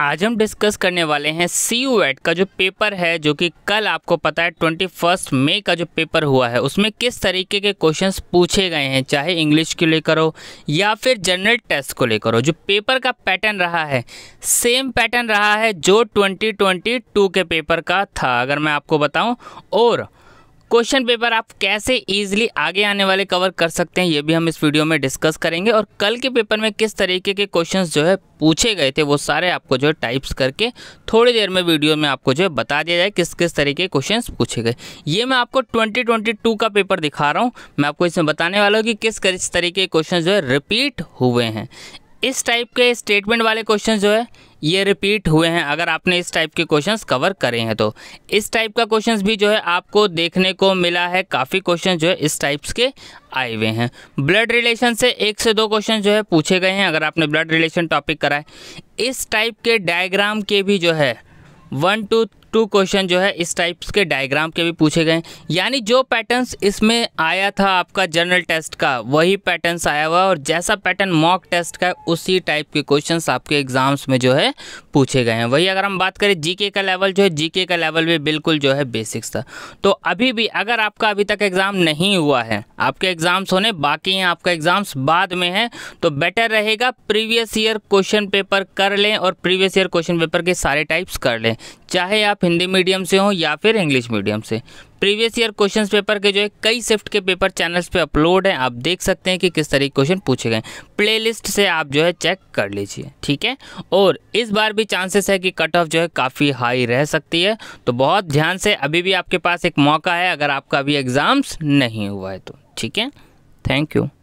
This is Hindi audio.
आज हम डिस्कस करने वाले हैं सी यू एट का जो पेपर है जो कि कल आपको पता है ट्वेंटी फर्स्ट मई का जो पेपर हुआ है उसमें किस तरीके के क्वेश्चंस पूछे गए हैं चाहे इंग्लिश को लेकर हो या फिर जनरल टेस्ट को लेकर हो जो पेपर का पैटर्न रहा है सेम पैटर्न रहा है जो ट्वेंटी ट्वेंटी टू के पेपर का था अगर मैं आपको बताऊँ और क्वेश्चन पेपर आप कैसे इजीली आगे आने वाले कवर कर सकते हैं ये भी हम इस वीडियो में डिस्कस करेंगे और कल के पेपर में किस तरीके के क्वेश्चंस जो है पूछे गए थे वो सारे आपको जो है टाइप्स करके थोड़ी देर में वीडियो में आपको जो है बता दिया जाए किस किस तरीके के क्वेश्चंस पूछे गए ये मैं आपको ट्वेंटी का पेपर दिखा रहा हूँ मैं आपको इसमें बताने वाला हूँ कि किस किस तरीके के क्वेश्चन जो है रिपीट हुए हैं इस टाइप के स्टेटमेंट वाले क्वेश्चन जो है ये रिपीट हुए हैं अगर आपने इस टाइप के क्वेश्चंस कवर करे हैं तो इस टाइप का क्वेश्चंस भी जो है आपको देखने को मिला है काफ़ी क्वेश्चन जो है इस टाइप्स के आए हुए हैं ब्लड रिलेशन से एक से दो क्वेश्चन जो है पूछे गए हैं अगर आपने ब्लड रिलेशन टॉपिक कराए इस टाइप के डायग्राम के भी जो है वन टू टू क्वेश्चन जो है इस टाइप्स के डायग्राम के भी पूछे गए यानी जो पैटर्न्स इसमें आया था आपका जनरल टेस्ट का वही पैटर्न्स आया हुआ और जैसा पैटर्न मॉक टेस्ट का उसी टाइप के क्वेश्चंस आपके एग्जाम्स में जो है पूछे गए हैं वही अगर हम बात करें जीके का लेवल जो है जीके का लेवल भी बिल्कुल जो है बेसिक्स था तो अभी भी अगर आपका अभी तक एग्ज़ाम नहीं हुआ है आपके एग्ज़ाम्स होने बाकी हैं आपका एग्ज़ाम्स बाद में है तो बेटर रहेगा प्रीवियस ईयर क्वेश्चन पेपर कर लें और प्रीवियस ईयर क्वेश्चन पेपर के सारे टाइप्स कर लें चाहे आप आप हिंदी मीडियम से हो या फिर इंग्लिश मीडियम से प्रीवियस ईयर क्वेश्चन पेपर के जो है कई शिफ्ट के पेपर चैनल्स पे अपलोड हैं आप देख सकते हैं कि किस तरीके क्वेश्चन पूछे गए प्लेलिस्ट से आप जो है चेक कर लीजिए ठीक है और इस बार भी चांसेस है कि कट ऑफ जो है काफ़ी हाई रह सकती है तो बहुत ध्यान से अभी भी आपके पास एक मौका है अगर आपका अभी एग्ज़ाम्स नहीं हुआ है तो ठीक है थैंक यू